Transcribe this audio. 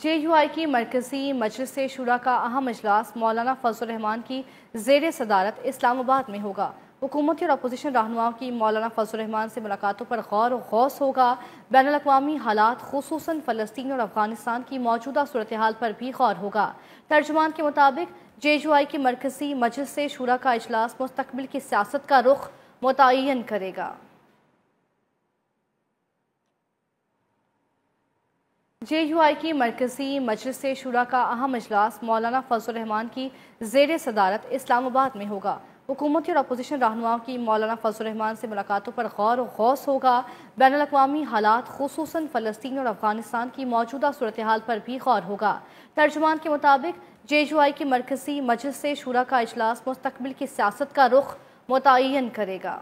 जे you आई की मरकजी मजलिस शुरा का अहम अजलास मौलाना फजलरहमान की जेर सदारत इस्लामाबाद में होगा हुकूमती और अपोजिशन रहनुमाओं की मौलाना फजलरहमान से मुलाकातों पर गौर गौस होगा बैन अवी हालात खसूस फ़लस्तीन और अफगानिस्तान की मौजूदा सूरत हाल पर भी गौर होगा तर्जमान के मुताबिक जे यू आई की मरकजी मजलिस शुरा का अजलास मुस्तबिल की सियासत का रुख मुतन करेगा जे यू आई की मरकजी मजलिस शुरा का अहम अजलास मौलाना रहमान की जेर सदारत इस्लामाबाद में होगा हुकूमती और अपोजिशन रहनुमाओं की मौलाना फजलरहमान से मुलाकातों पर गौर व गौस होगा बैन अवी हालात खसूस फ़लस्तीन और अफगानिस्तान की मौजूदा सूरत हाल पर भी गौर होगा तर्जुमान के मुताबिक जे यू आई की मरकजी मजलिस शुरा का अजलास मुस्तबिल की सियासत का रुख मुतन करेगा